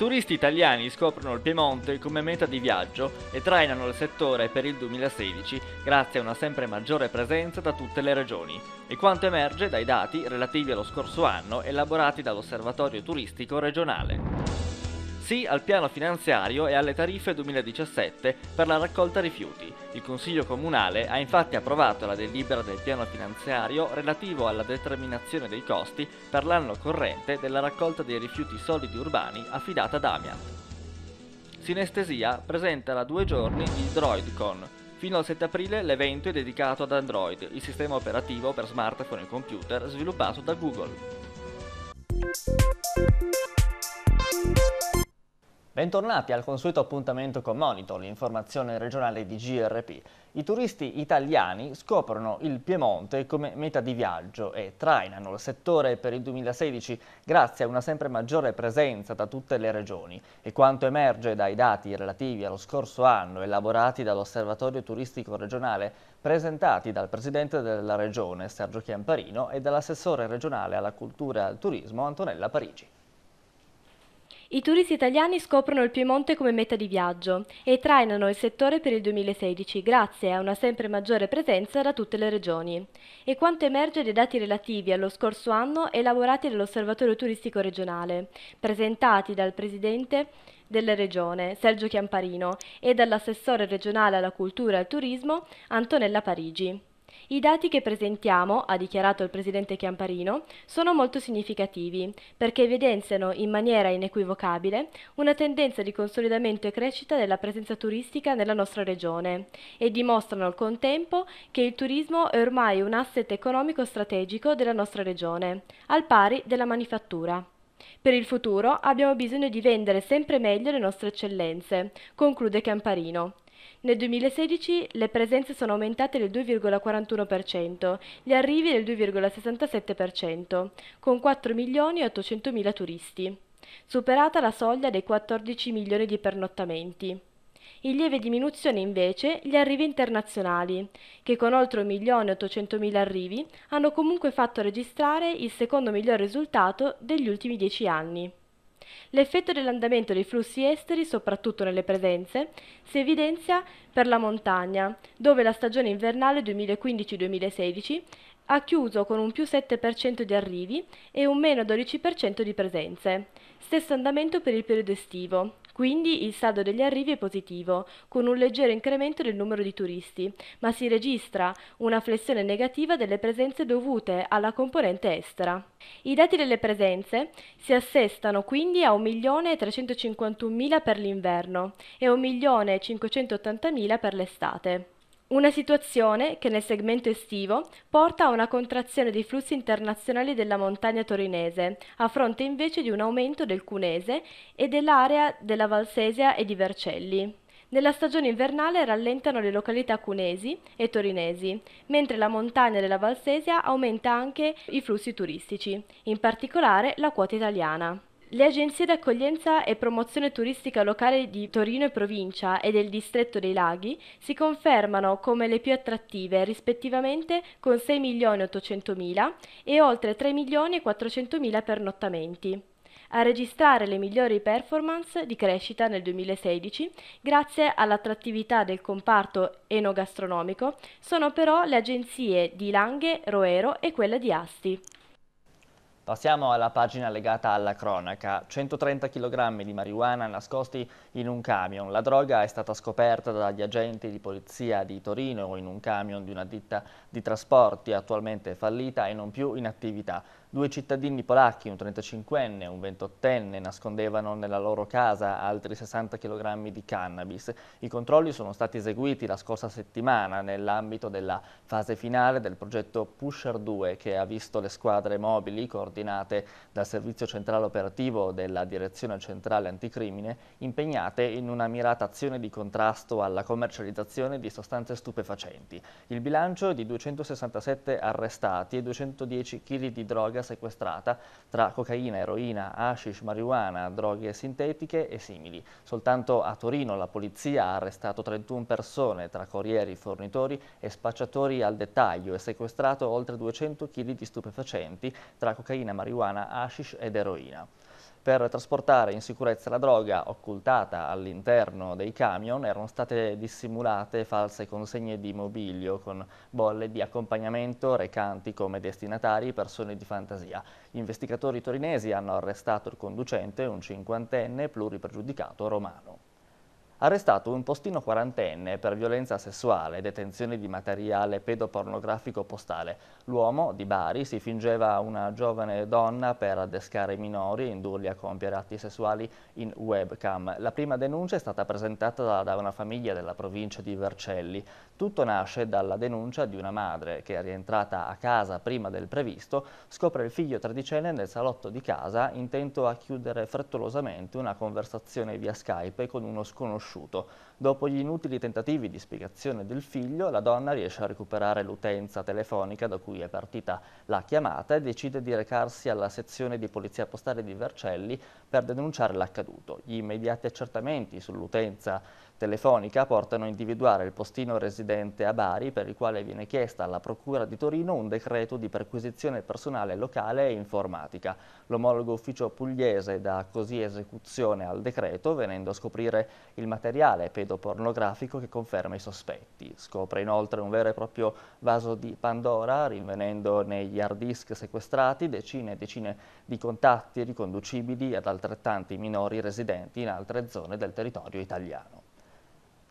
turisti italiani scoprono il Piemonte come meta di viaggio e trainano il settore per il 2016 grazie a una sempre maggiore presenza da tutte le regioni e quanto emerge dai dati relativi allo scorso anno elaborati dall'Osservatorio Turistico Regionale. Sì al piano finanziario e alle tariffe 2017 per la raccolta rifiuti. Il Consiglio Comunale ha infatti approvato la delibera del piano finanziario relativo alla determinazione dei costi per l'anno corrente della raccolta dei rifiuti solidi urbani affidata ad Amiant. Sinestesia presenta da due giorni il DroidCon. Fino al 7 aprile l'evento è dedicato ad Android, il sistema operativo per smartphone e computer sviluppato da Google. Bentornati al consueto appuntamento con Monitor, l'informazione regionale di GRP. I turisti italiani scoprono il Piemonte come meta di viaggio e trainano il settore per il 2016 grazie a una sempre maggiore presenza da tutte le regioni e quanto emerge dai dati relativi allo scorso anno elaborati dall'Osservatorio Turistico Regionale presentati dal Presidente della Regione Sergio Chiamparino e dall'assessore regionale alla cultura e al turismo Antonella Parigi. I turisti italiani scoprono il Piemonte come meta di viaggio e trainano il settore per il 2016 grazie a una sempre maggiore presenza da tutte le regioni. E quanto emerge dai dati relativi allo scorso anno elaborati dall'Osservatorio Turistico Regionale, presentati dal Presidente della Regione, Sergio Chiamparino, e dall'assessore regionale alla cultura e al turismo, Antonella Parigi. I dati che presentiamo, ha dichiarato il presidente Chiamparino, sono molto significativi perché evidenziano in maniera inequivocabile una tendenza di consolidamento e crescita della presenza turistica nella nostra regione e dimostrano al contempo che il turismo è ormai un asset economico strategico della nostra regione, al pari della manifattura. Per il futuro abbiamo bisogno di vendere sempre meglio le nostre eccellenze, conclude Camparino. Nel 2016 le presenze sono aumentate del 2,41%, gli arrivi del 2,67%, con 4 milioni e 800 mila turisti, superata la soglia dei 14 milioni di pernottamenti. In lieve diminuzione invece gli arrivi internazionali, che con oltre 1.800.000 arrivi hanno comunque fatto registrare il secondo miglior risultato degli ultimi dieci anni. L'effetto dell'andamento dei flussi esteri, soprattutto nelle presenze, si evidenzia per la montagna, dove la stagione invernale 2015-2016 ha chiuso con un più 7% di arrivi e un meno 12% di presenze. Stesso andamento per il periodo estivo, quindi il saldo degli arrivi è positivo, con un leggero incremento del numero di turisti, ma si registra una flessione negativa delle presenze dovute alla componente estera. I dati delle presenze si assestano quindi a 1.351.000 per l'inverno e 1.580.000 per l'estate. Una situazione che nel segmento estivo porta a una contrazione dei flussi internazionali della montagna torinese, a fronte invece di un aumento del Cunese e dell'area della Valsesia e di Vercelli. Nella stagione invernale rallentano le località cunesi e torinesi, mentre la montagna della Valsesia aumenta anche i flussi turistici, in particolare la quota italiana. Le agenzie d'accoglienza e promozione turistica locale di Torino e provincia e del distretto dei Laghi si confermano come le più attrattive rispettivamente con 6.800.000 e oltre 3.400.000 pernottamenti. A registrare le migliori performance di crescita nel 2016, grazie all'attrattività del comparto enogastronomico, sono però le agenzie di Langhe, Roero e quella di Asti. Passiamo alla pagina legata alla cronaca. 130 kg di marijuana nascosti in un camion. La droga è stata scoperta dagli agenti di polizia di Torino in un camion di una ditta di trasporti attualmente fallita e non più in attività. Due cittadini polacchi, un 35enne e un 28enne, nascondevano nella loro casa altri 60 kg di cannabis. I controlli sono stati eseguiti la scorsa settimana nell'ambito della fase finale del progetto Pusher 2 che ha visto le squadre mobili coordinate dal Servizio Centrale Operativo della Direzione Centrale Anticrimine impegnate in una mirata azione di contrasto alla commercializzazione di sostanze stupefacenti. Il bilancio è di 267 arrestati e 210 kg di droga droga sequestrata tra cocaina, eroina, hashish, marijuana, droghe sintetiche e simili. Soltanto a Torino la polizia ha arrestato 31 persone tra corrieri, fornitori e spacciatori al dettaglio e sequestrato oltre 200 kg di stupefacenti tra cocaina, marijuana, hashish ed eroina per trasportare in sicurezza la droga occultata all'interno dei camion erano state dissimulate false consegne di mobilio con bolle di accompagnamento recanti come destinatari persone di fantasia. Gli investigatori torinesi hanno arrestato il conducente, un cinquantenne pluripregiudicato romano arrestato un postino quarantenne per violenza sessuale e detenzione di materiale pedopornografico postale. L'uomo di Bari si fingeva una giovane donna per addescare minori e indurli a compiere atti sessuali in webcam. La prima denuncia è stata presentata da una famiglia della provincia di Vercelli. Tutto nasce dalla denuncia di una madre che, rientrata a casa prima del previsto, scopre il figlio tredicenne nel salotto di casa intento a chiudere frettolosamente una conversazione via Skype con uno sconosciuto riconosciuto. Dopo gli inutili tentativi di spiegazione del figlio, la donna riesce a recuperare l'utenza telefonica da cui è partita la chiamata e decide di recarsi alla sezione di polizia postale di Vercelli per denunciare l'accaduto. Gli immediati accertamenti sull'utenza telefonica portano a individuare il postino residente a Bari per il quale viene chiesta alla Procura di Torino un decreto di perquisizione personale locale e informatica. L'omologo ufficio pugliese dà così esecuzione al decreto venendo a scoprire il materiale pedopornografico che conferma i sospetti. Scopre inoltre un vero e proprio vaso di Pandora rinvenendo negli hard disk sequestrati decine e decine di contatti riconducibili ad altrettanti minori residenti in altre zone del territorio italiano.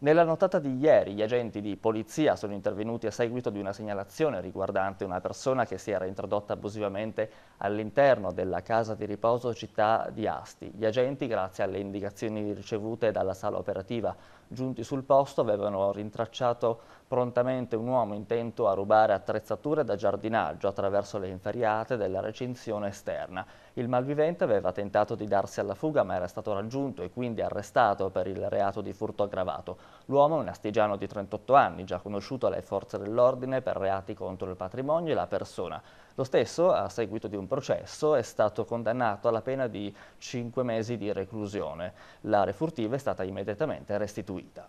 Nella notata di ieri gli agenti di polizia sono intervenuti a seguito di una segnalazione riguardante una persona che si era introdotta abusivamente all'interno della casa di riposo città di Asti. Gli agenti, grazie alle indicazioni ricevute dalla sala operativa Giunti sul posto avevano rintracciato prontamente un uomo intento a rubare attrezzature da giardinaggio attraverso le inferiate della recinzione esterna. Il malvivente aveva tentato di darsi alla fuga ma era stato raggiunto e quindi arrestato per il reato di furto aggravato. L'uomo è un astigiano di 38 anni, già conosciuto alle forze dell'ordine per reati contro il patrimonio e la persona. Lo stesso, a seguito di un processo, è stato condannato alla pena di 5 mesi di reclusione. L'area furtiva è stata immediatamente restituita.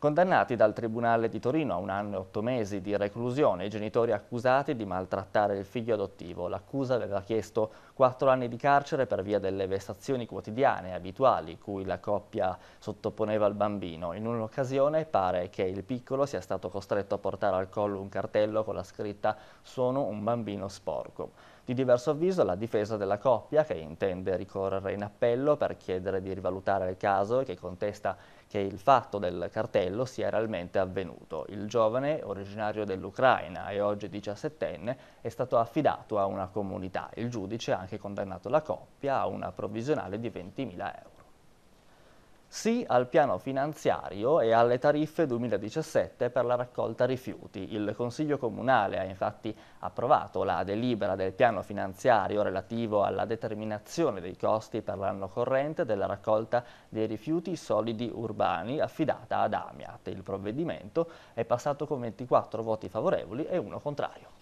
Condannati dal Tribunale di Torino a un anno e otto mesi di reclusione, i genitori accusati di maltrattare il figlio adottivo. L'accusa aveva chiesto quattro anni di carcere per via delle vessazioni quotidiane abituali cui la coppia sottoponeva il bambino. In un'occasione pare che il piccolo sia stato costretto a portare al collo un cartello con la scritta «Sono un bambino sporco». Di diverso avviso la difesa della coppia, che intende ricorrere in appello per chiedere di rivalutare il caso e che contesta che il fatto del cartello sia realmente avvenuto. Il giovane, originario dell'Ucraina e oggi 17enne, è stato affidato a una comunità. Il giudice ha anche condannato la coppia a una provvisionale di 20.000 euro sì al piano finanziario e alle tariffe 2017 per la raccolta rifiuti. Il Consiglio Comunale ha infatti approvato la delibera del piano finanziario relativo alla determinazione dei costi per l'anno corrente della raccolta dei rifiuti solidi urbani affidata ad Amiat. Il provvedimento è passato con 24 voti favorevoli e uno contrario.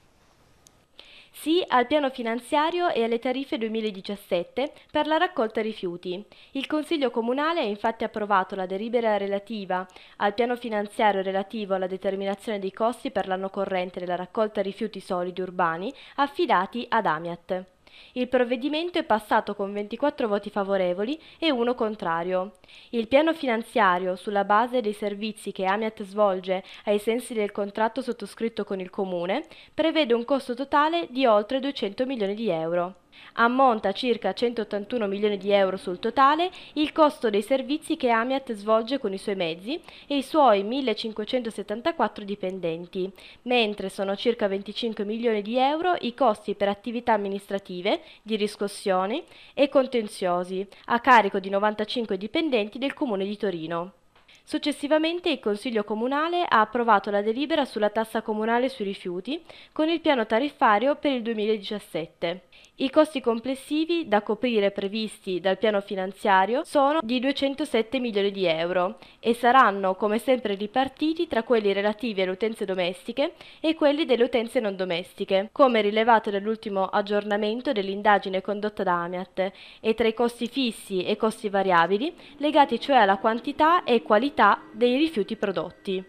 Sì al piano finanziario e alle tariffe 2017 per la raccolta rifiuti. Il Consiglio Comunale ha infatti approvato la delibera relativa al piano finanziario relativo alla determinazione dei costi per l'anno corrente della raccolta rifiuti solidi urbani affidati ad Amiat. Il provvedimento è passato con 24 voti favorevoli e uno contrario. Il piano finanziario, sulla base dei servizi che Amiat svolge ai sensi del contratto sottoscritto con il Comune, prevede un costo totale di oltre 200 milioni di euro. Ammonta a circa 181 milioni di euro sul totale il costo dei servizi che Amiat svolge con i suoi mezzi e i suoi 1574 dipendenti, mentre sono circa 25 milioni di euro i costi per attività amministrative, di riscossione e contenziosi, a carico di 95 dipendenti del Comune di Torino. Successivamente il Consiglio Comunale ha approvato la delibera sulla tassa comunale sui rifiuti con il piano tariffario per il 2017. I costi complessivi da coprire previsti dal piano finanziario sono di 207 milioni di euro e saranno come sempre ripartiti tra quelli relativi alle utenze domestiche e quelli delle utenze non domestiche, come rilevato nell'ultimo aggiornamento dell'indagine condotta da Amiat, e tra i costi fissi e costi variabili legati cioè alla quantità e qualità qualità dei rifiuti prodotti.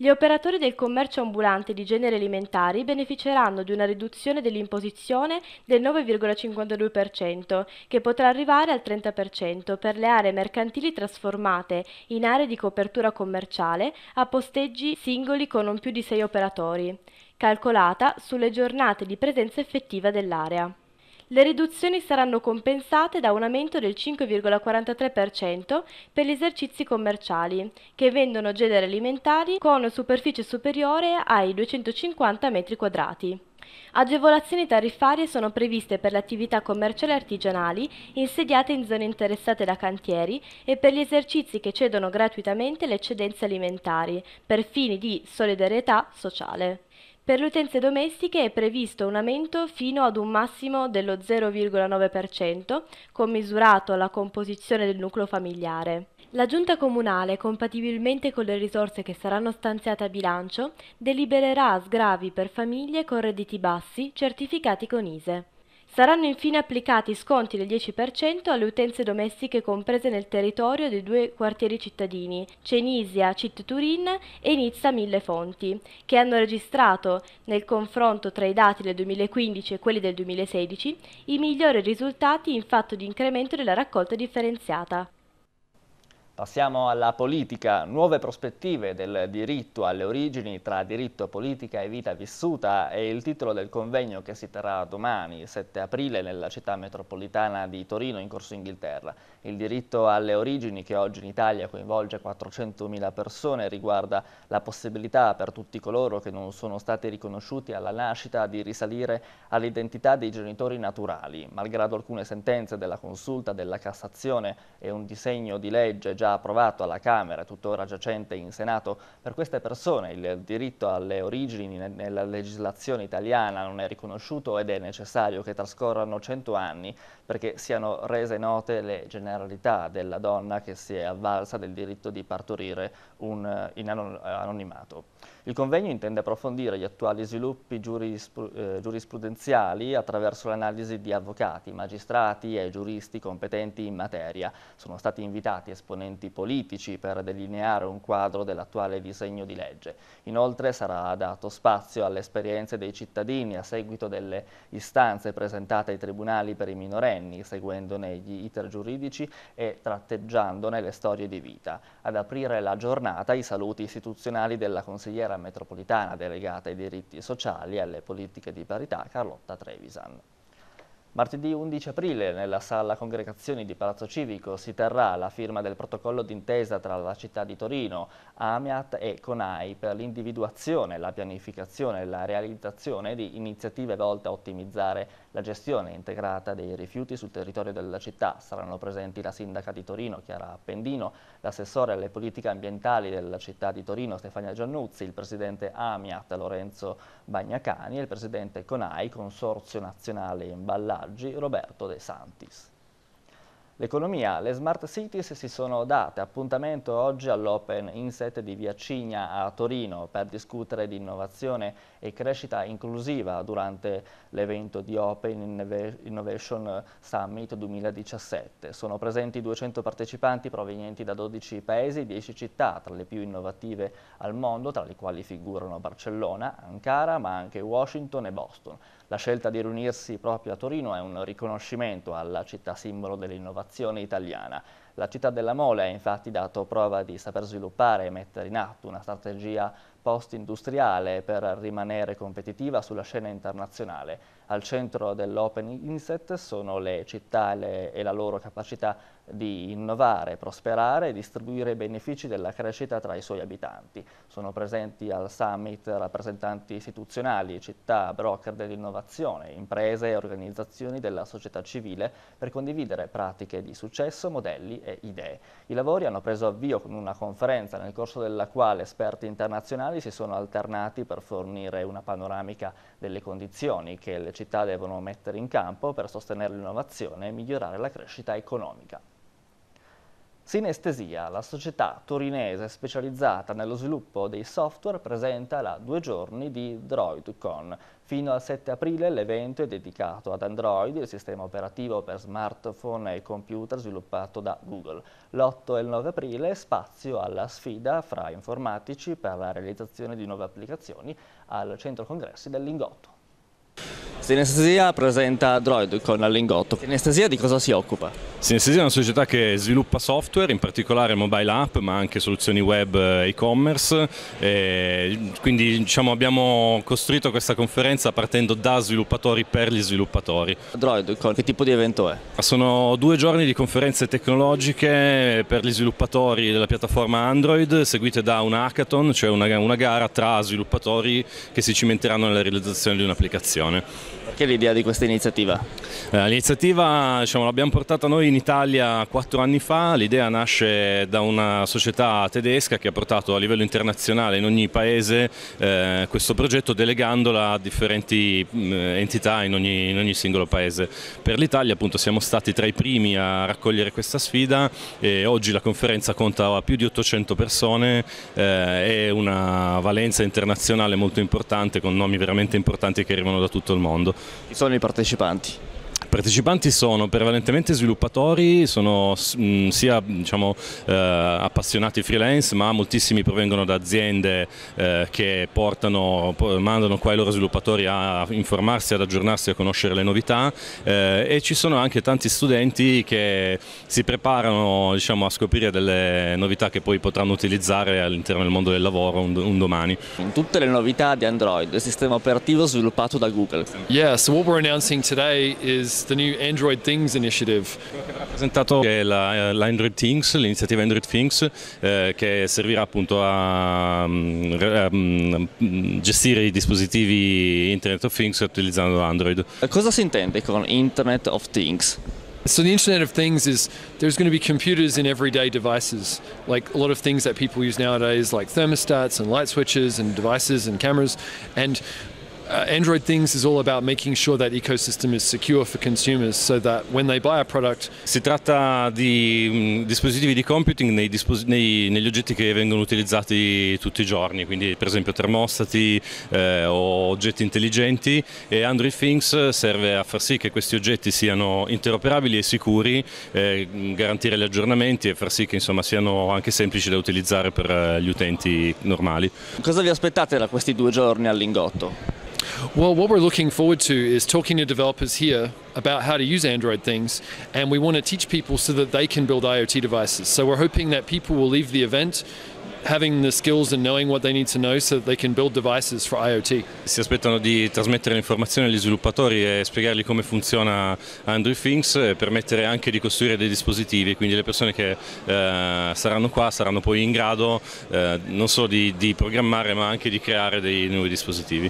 Gli operatori del commercio ambulante di generi alimentari beneficeranno di una riduzione dell'imposizione del 9,52%, che potrà arrivare al 30% per le aree mercantili trasformate in aree di copertura commerciale a posteggi singoli con non più di 6 operatori, calcolata sulle giornate di presenza effettiva dell'area. Le riduzioni saranno compensate da un aumento del 5,43% per gli esercizi commerciali, che vendono generi alimentari con superficie superiore ai 250 m2. Agevolazioni tariffarie sono previste per le attività commerciali artigianali insediate in zone interessate da cantieri e per gli esercizi che cedono gratuitamente le eccedenze alimentari, per fini di solidarietà sociale. Per le utenze domestiche è previsto un aumento fino ad un massimo dello 0,9%, commisurato alla composizione del nucleo familiare. La Giunta Comunale, compatibilmente con le risorse che saranno stanziate a bilancio, delibererà sgravi per famiglie con redditi bassi certificati con ISE. Saranno infine applicati sconti del 10% alle utenze domestiche comprese nel territorio dei due quartieri cittadini, Cenisia Citt Turin e Nizza Mille Fonti, che hanno registrato, nel confronto tra i dati del 2015 e quelli del 2016, i migliori risultati in fatto di incremento della raccolta differenziata. Passiamo alla politica, nuove prospettive del diritto alle origini tra diritto, politica e vita vissuta è il titolo del convegno che si terrà domani, 7 aprile, nella città metropolitana di Torino in corso Inghilterra. Il diritto alle origini che oggi in Italia coinvolge 400.000 persone riguarda la possibilità per tutti coloro che non sono stati riconosciuti alla nascita di risalire all'identità dei genitori naturali. Malgrado alcune sentenze della consulta, della Cassazione e un disegno di legge già già approvato alla Camera, tuttora giacente in Senato, per queste persone il diritto alle origini nella legislazione italiana non è riconosciuto ed è necessario che trascorrano cento anni perché siano rese note le generalità della donna che si è avvalsa del diritto di partorire un, eh, in anonimato. Il convegno intende approfondire gli attuali sviluppi giurispru eh, giurisprudenziali attraverso l'analisi di avvocati, magistrati e giuristi competenti in materia. Sono stati invitati esponenti politici per delineare un quadro dell'attuale disegno di legge. Inoltre sarà dato spazio alle esperienze dei cittadini a seguito delle istanze presentate ai tribunali per i minorenni, seguendone gli iter giuridici e tratteggiandone le storie di vita. Ad aprire la giornata i saluti istituzionali della Consigliera consigliera metropolitana delegata ai diritti sociali e alle politiche di parità Carlotta Trevisan. Martedì 11 aprile nella sala congregazioni di Palazzo Civico si terrà la firma del protocollo d'intesa tra la città di Torino, Amiat e Conai per l'individuazione, la pianificazione e la realizzazione di iniziative volte a ottimizzare la gestione integrata dei rifiuti sul territorio della città. Saranno presenti la sindaca di Torino, Chiara Appendino, l'assessore alle politiche ambientali della città di Torino, Stefania Giannuzzi, il presidente Amiat, Lorenzo Bagnacani e il presidente CONAI, Consorzio Nazionale Imballaggi, Roberto De Santis. L'economia, le smart cities si sono date appuntamento oggi all'Open Inset di Via Cigna a Torino per discutere di innovazione e crescita inclusiva durante l'evento di Open Innovation Summit 2017. Sono presenti 200 partecipanti provenienti da 12 paesi e 10 città, tra le più innovative al mondo, tra le quali figurano Barcellona, Ankara, ma anche Washington e Boston. La scelta di riunirsi proprio a Torino è un riconoscimento alla città simbolo dell'innovazione italiana. La città della mole ha infatti dato prova di saper sviluppare e mettere in atto una strategia post-industriale per rimanere competitiva sulla scena internazionale. Al centro dell'Open Inset sono le città e la loro capacità di innovare, prosperare e distribuire i benefici della crescita tra i suoi abitanti. Sono presenti al summit rappresentanti istituzionali, città, broker dell'innovazione, imprese e organizzazioni della società civile per condividere pratiche di successo, modelli e idee. I lavori hanno preso avvio con una conferenza nel corso della quale esperti internazionali si sono alternati per fornire una panoramica delle condizioni che le città devono mettere in campo per sostenere l'innovazione e migliorare la crescita economica. Sinestesia, la società torinese specializzata nello sviluppo dei software, presenta la due giorni di DroidCon. Fino al 7 aprile l'evento è dedicato ad Android, il sistema operativo per smartphone e computer sviluppato da Google. L'8 e il 9 aprile spazio alla sfida fra informatici per la realizzazione di nuove applicazioni al Centro Congressi del Lingotto. Sinestesia presenta Droid con Lingotto. Sinestesia di cosa si occupa? Sinestesia è una società che sviluppa software, in particolare mobile app, ma anche soluzioni web e e-commerce. Quindi diciamo, abbiamo costruito questa conferenza partendo da sviluppatori per gli sviluppatori. Droid con che tipo di evento è? Ah, sono due giorni di conferenze tecnologiche per gli sviluppatori della piattaforma Android, seguite da un hackathon, cioè una, una gara tra sviluppatori che si cimenteranno nella realizzazione di un'applicazione situazione. Perché l'idea di questa iniziativa? Eh, l'iniziativa diciamo, l'abbiamo portata noi in Italia quattro anni fa, l'idea nasce da una società tedesca che ha portato a livello internazionale in ogni paese eh, questo progetto delegandola a differenti mh, mm, entità in ogni, in ogni, singolo paese. Per l'Italia appunto siamo stati tra i primi a raccogliere questa sfida e oggi la conferenza conta più di 800 persone eh, e una valenza internazionale molto importante con nomi veramente importanti che arrivano da tutti tutto il mondo. Chi sono i partecipanti? partecipanti sono prevalentemente sviluppatori, sono mm, sia diciamo, eh, appassionati freelance ma moltissimi provengono da aziende eh, che portano, mandano qua i loro sviluppatori a informarsi, ad aggiornarsi, a conoscere le novità eh, e ci sono anche tanti studenti che si preparano diciamo, a scoprire delle novità che poi potranno utilizzare all'interno del mondo del lavoro un, un domani. Tutte le novità di Android, il sistema operativo sviluppato da Google. Yes, what we're announcing today is is the new Android Things initiative. Ha la eh, l'Android Things, l'iniziativa Android Things, eh, che servirà appunto a, mm, a, mm, gestire i dispositivi Internet of Things utilizzando Android. Cosa si intende con Internet of Things? So the Internet of Things is there's going to be computers in everyday devices, like a lot of things that people use nowadays, like thermostats and light switches and devices and cameras, and uh, Android Things is all about making sure that ecosystem is secure for consumers so that when they buy a product Si tratta di mh, mm, dispositivi di computing nei dispos- nei, negli oggetti che vengono utilizzati tutti i giorni, quindi per esempio termostati eh, o oggetti intelligenti e Android Things serve a far sì che questi oggetti siano interoperabili e sicuri, eh, garantire gli aggiornamenti e far sì che insomma, siano anche semplici da utilizzare per eh, gli utenti normali. Cosa vi aspettate da questi due giorni all'ingotto? Well, what we're looking forward to is talking to developers here about how to use Android things, and we want to teach people so that they can build IoT devices. So we're hoping that people will leave the event having the skills and knowing what they need to know so that they can build devices for IoT. Si aspettano di trasmettere informazioni agli sviluppatori e spiegargli come funziona Android Things e permettere anche di costruire dei dispositivi, quindi le persone che eh, saranno qua saranno poi in grado eh, non solo di, di programmare ma anche di creare dei nuovi dispositivi.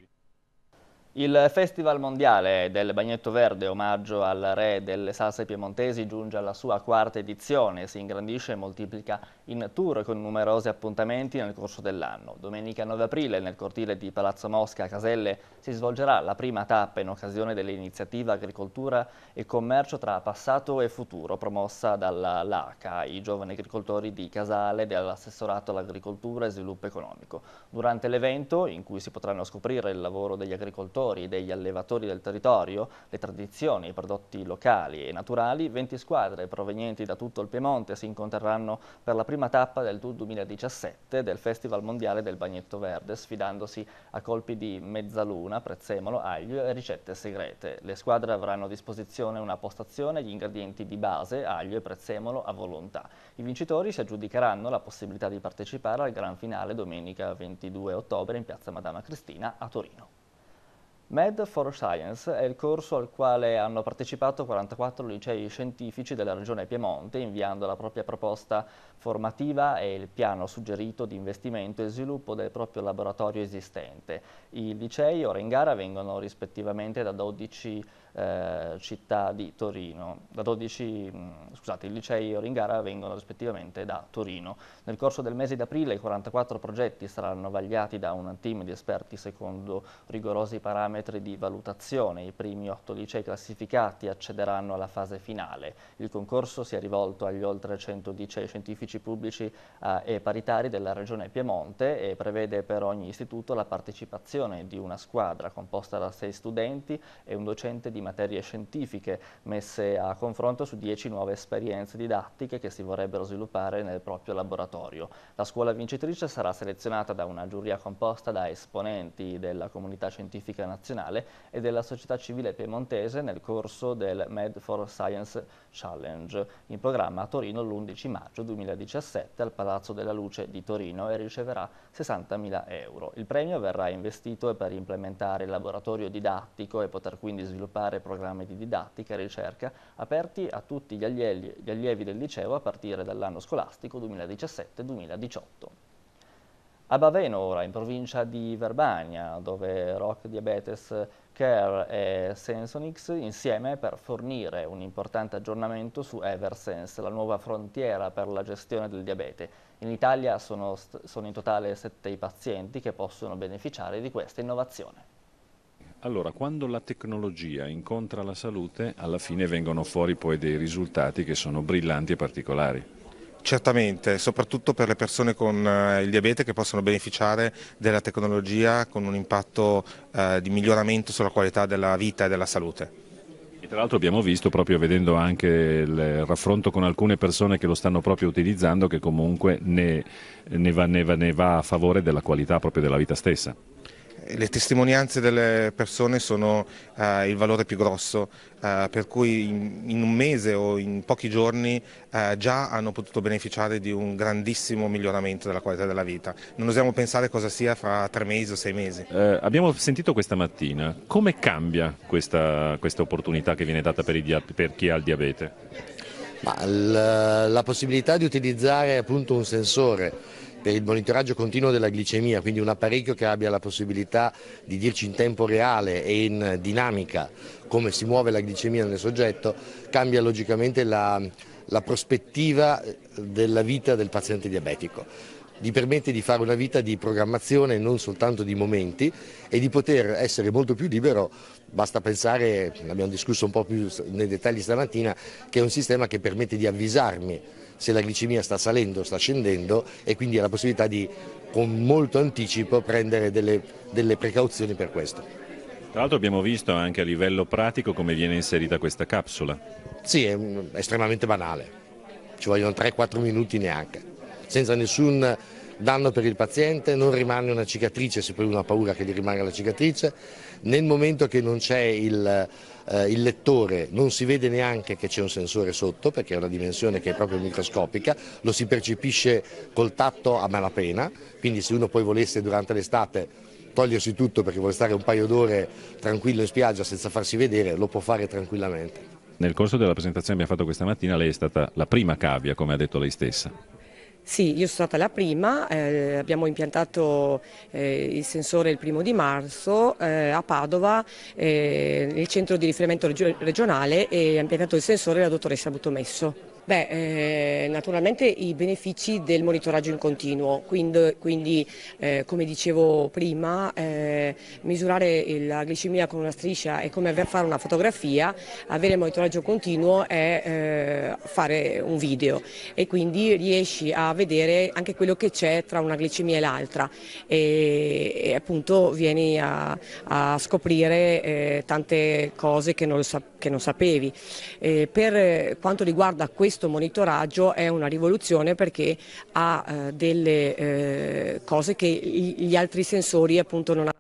Il Festival Mondiale del Bagnetto Verde, omaggio al re delle salse piemontesi, giunge alla sua quarta edizione, si ingrandisce e moltiplica in tour con numerosi appuntamenti nel corso dell'anno. Domenica 9 aprile nel cortile di Palazzo Mosca a Caselle si svolgerà la prima tappa in occasione dell'iniziativa Agricoltura e Commercio tra passato e futuro, promossa dalla LACA, i giovani agricoltori di Casale dell'assessorato all'agricoltura e sviluppo economico. Durante l'evento, in cui si potranno scoprire il lavoro degli agricoltori, produttori, degli allevatori del territorio, le tradizioni, i prodotti locali e naturali, 20 squadre provenienti da tutto il Piemonte si incontreranno per la prima tappa del Tour 2017 del Festival Mondiale del Bagnetto Verde, sfidandosi a colpi di mezzaluna, prezzemolo, aglio e ricette segrete. Le squadre avranno a disposizione una postazione e gli ingredienti di base, aglio e prezzemolo, a volontà. I vincitori si aggiudicheranno la possibilità di partecipare al gran finale domenica 22 ottobre in piazza Madama Cristina a Torino. Med for Science è il corso al quale hanno partecipato 44 licei scientifici della regione Piemonte inviando la propria proposta formativa e il piano suggerito di investimento e sviluppo del proprio laboratorio esistente. I licei ora in gara vengono rispettivamente da 12 eh, città di Torino. Da 12, mh, mm, scusate, il liceo Ringara vengono rispettivamente da Torino. Nel corso del mese di aprile i 44 progetti saranno vagliati da un team di esperti secondo rigorosi parametri di valutazione. I primi 8 licei classificati accederanno alla fase finale. Il concorso si è rivolto agli oltre 100 licei scientifici pubblici eh, e paritari della regione Piemonte e prevede per ogni istituto la partecipazione di una squadra composta da 6 studenti e un docente di di materie scientifiche messe a confronto su 10 nuove esperienze didattiche che si vorrebbero sviluppare nel proprio laboratorio. La scuola vincitrice sarà selezionata da una giuria composta da esponenti della comunità scientifica nazionale e della società civile piemontese nel corso del Med for Science Challenge, in programma a Torino l'11 maggio 2017 al Palazzo della Luce di Torino e riceverà 60.000 euro. Il premio verrà investito per implementare il laboratorio didattico e poter quindi sviluppare sviluppare programmi di didattica e ricerca aperti a tutti gli allievi, gli allievi del liceo a partire dall'anno scolastico 2017-2018. A Baveno ora, in provincia di Verbania, dove Rock Diabetes Care e Sensonix insieme per fornire un importante aggiornamento su Eversense, la nuova frontiera per la gestione del diabete. In Italia sono, sono in totale sette i pazienti che possono beneficiare di questa innovazione. Allora, quando la tecnologia incontra la salute, alla fine vengono fuori poi dei risultati che sono brillanti e particolari. Certamente, soprattutto per le persone con eh, il diabete che possono beneficiare della tecnologia con un impatto eh, di miglioramento sulla qualità della vita e della salute. E tra l'altro abbiamo visto, proprio vedendo anche il raffronto con alcune persone che lo stanno proprio utilizzando, che comunque ne, ne, va, ne, va, ne va a favore della qualità proprio della vita stessa. Le testimonianze delle persone sono eh, il valore più grosso, eh, per cui in, in, un mese o in pochi giorni eh, già hanno potuto beneficiare di un grandissimo miglioramento della qualità della vita. Non osiamo pensare cosa sia fra tre mesi o sei mesi. Eh, abbiamo sentito questa mattina, come cambia questa, questa opportunità che viene data per, per chi ha il diabete? La, la possibilità di utilizzare appunto un sensore per il monitoraggio continuo della glicemia, quindi un apparecchio che abbia la possibilità di dirci in tempo reale e in dinamica come si muove la glicemia nel soggetto, cambia logicamente la, la prospettiva della vita del paziente diabetico gli permette di fare una vita di programmazione non soltanto di momenti e di poter essere molto più libero, basta pensare, abbiamo discusso un po' più nei dettagli stamattina, che è un sistema che permette di avvisarmi se la glicemia sta salendo o sta scendendo e quindi ha la possibilità di con molto anticipo prendere delle, delle precauzioni per questo. Tra l'altro abbiamo visto anche a livello pratico come viene inserita questa capsula. Sì, è mm, estremamente banale, ci vogliono 3-4 minuti neanche, senza nessun danno per il paziente, non rimane una cicatrice, se poi uno ha paura che gli rimanga la cicatrice, nel momento che non c'è il, eh, il, lettore non si vede neanche che c'è un sensore sotto perché è una dimensione che è proprio microscopica, lo si percepisce col tatto a malapena, quindi se uno poi volesse durante l'estate togliersi tutto perché vuole stare un paio d'ore tranquillo in spiaggia senza farsi vedere, lo può fare tranquillamente. Nel corso della presentazione che abbiamo fatto questa mattina lei è stata la prima cavia, come ha detto lei stessa. Sì, io sono stata la prima, eh, abbiamo impiantato eh, il sensore il primo di marzo eh, a Padova, nel eh, centro di riferimento regionale e ha impiantato il sensore la dottoressa Buttomesso. Beh, eh, naturalmente i benefici del monitoraggio in continuo, quindi, quindi eh, come dicevo prima, eh, misurare la glicemia con una striscia è come fare una fotografia, avere il monitoraggio continuo è eh, fare un video e quindi riesci a vedere anche quello che c'è tra una glicemia e l'altra e, e, appunto vieni a, a scoprire eh, tante cose che non, che non sapevi. Eh, per quanto riguarda questo questo monitoraggio è una rivoluzione perché ha eh, delle eh, cose che gli altri sensori appunto non hanno.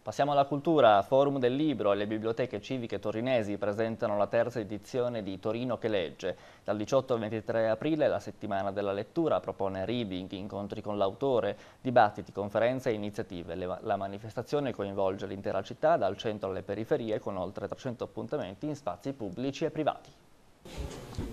Passiamo alla cultura, forum del libro, e le biblioteche civiche torinesi presentano la terza edizione di Torino che legge. Dal 18 al 23 aprile la settimana della lettura propone reading, incontri con l'autore, dibattiti, conferenze e iniziative. la manifestazione coinvolge l'intera città dal centro alle periferie con oltre 300 appuntamenti in spazi pubblici e privati.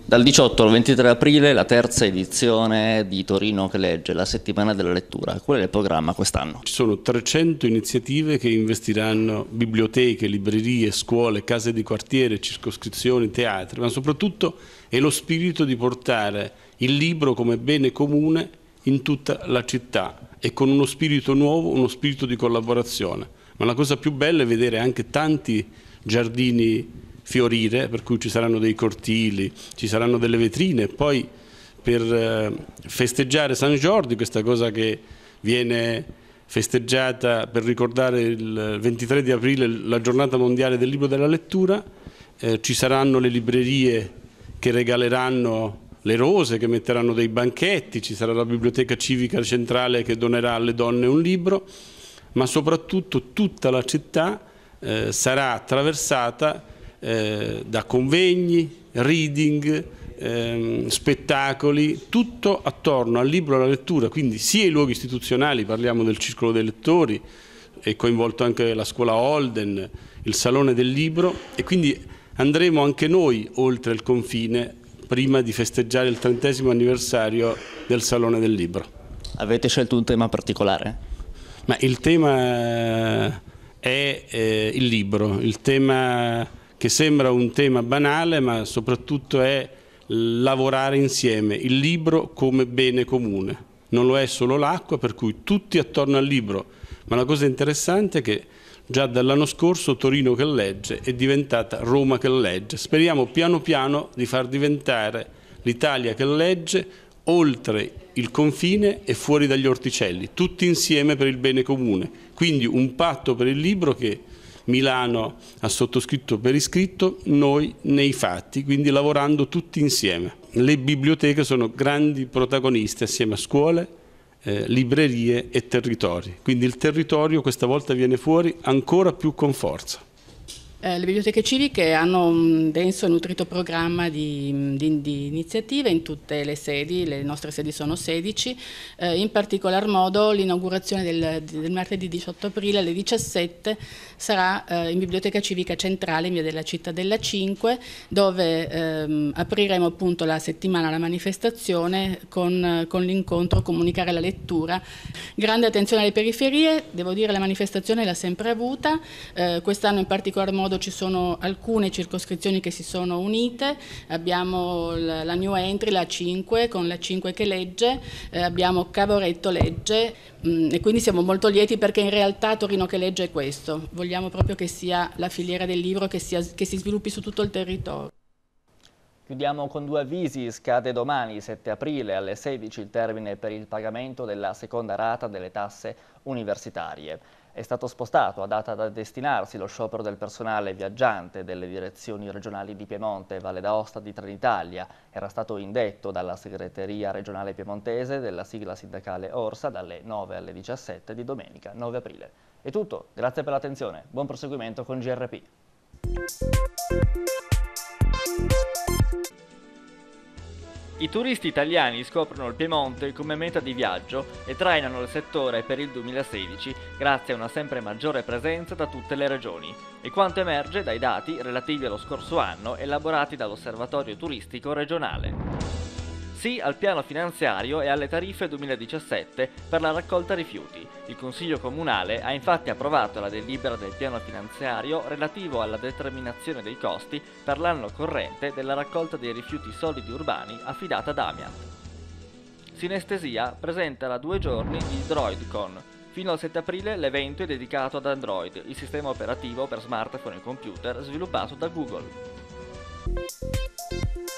Dal 18 al 23 aprile la terza edizione di Torino che legge, la settimana della lettura. Qual è il programma quest'anno? Ci sono 300 iniziative che investiranno biblioteche, librerie, scuole, case di quartiere, circoscrizioni, teatri, ma soprattutto è lo spirito di portare il libro come bene comune in tutta la città e con uno spirito nuovo, uno spirito di collaborazione. Ma la cosa più bella è vedere anche tanti giardini fiorire, per cui ci saranno dei cortili, ci saranno delle vetrine, poi per eh, festeggiare San Giordi, questa cosa che viene festeggiata per ricordare il 23 di aprile la giornata mondiale del libro della lettura, eh, ci saranno le librerie che regaleranno le rose, che metteranno dei banchetti, ci sarà la biblioteca civica centrale che donerà alle donne un libro, ma soprattutto tutta la città eh, sarà attraversata eh, da convegni, reading, ehm, spettacoli, tutto attorno al libro e alla lettura, quindi sia i luoghi istituzionali, parliamo del Circolo dei Lettori, è coinvolto anche la scuola Holden, il Salone del Libro e quindi andremo anche noi oltre il confine prima di festeggiare il trentesimo anniversario del Salone del Libro. Avete scelto un tema particolare? Ma il tema eh, è eh, il libro, il tema che sembra un tema banale ma soprattutto è lavorare insieme, il libro come bene comune. Non lo è solo l'acqua, per cui tutti attorno al libro. Ma la cosa interessante è che già dall'anno scorso Torino che legge è diventata Roma che legge. Speriamo piano piano di far diventare l'Italia che legge oltre il confine e fuori dagli orticelli, tutti insieme per il bene comune. Quindi un patto per il libro che Milano ha sottoscritto per iscritto, noi nei fatti, quindi lavorando tutti insieme. Le biblioteche sono grandi protagoniste assieme a scuole, eh, librerie e territori, quindi il territorio questa volta viene fuori ancora più con forza. Eh, le biblioteche civiche hanno un denso e nutrito programma di, di, di, iniziative in tutte le sedi, le nostre sedi sono 16, eh, in particolar modo l'inaugurazione del, del, martedì 18 aprile alle 17 sarà eh, in biblioteca civica centrale in via della Cittadella 5 dove ehm, apriremo appunto la settimana, la manifestazione con, con l'incontro Comunicare la lettura. Grande attenzione alle periferie, devo dire la manifestazione l'ha sempre avuta, eh, quest'anno in particolar modo Leonardo ci sono alcune circoscrizioni che si sono unite, abbiamo la, New Entry, la 5 con la 5 che legge, eh, abbiamo Cavoretto legge mm, e quindi siamo molto lieti perché in realtà Torino che legge è questo, vogliamo proprio che sia la filiera del libro che, sia, che si sviluppi su tutto il territorio. Chiudiamo con due avvisi, scade domani 7 aprile alle 16 il termine per il pagamento della seconda rata delle tasse universitarie è stato spostato a data da destinarsi lo sciopero del personale viaggiante delle direzioni regionali di Piemonte, e Valle d'Aosta di Trenitalia. Era stato indetto dalla segreteria regionale piemontese della sigla sindacale Orsa dalle 9 alle 17 di domenica 9 aprile. È tutto, grazie per l'attenzione, buon proseguimento con GRP. I turisti italiani scoprono il Piemonte come meta di viaggio e trainano il settore per il 2016 grazie a una sempre maggiore presenza da tutte le regioni e quanto emerge dai dati relativi allo scorso anno elaborati dall'Osservatorio Turistico Regionale sì al piano finanziario e alle tariffe 2017 per la raccolta rifiuti. Il Consiglio Comunale ha infatti approvato la delibera del piano finanziario relativo alla determinazione dei costi per l'anno corrente della raccolta dei rifiuti solidi urbani affidata ad Amiant. Sinestesia presenta da due giorni il DroidCon. Fino al 7 aprile l'evento è dedicato ad Android, il sistema operativo per smartphone e computer sviluppato da Google.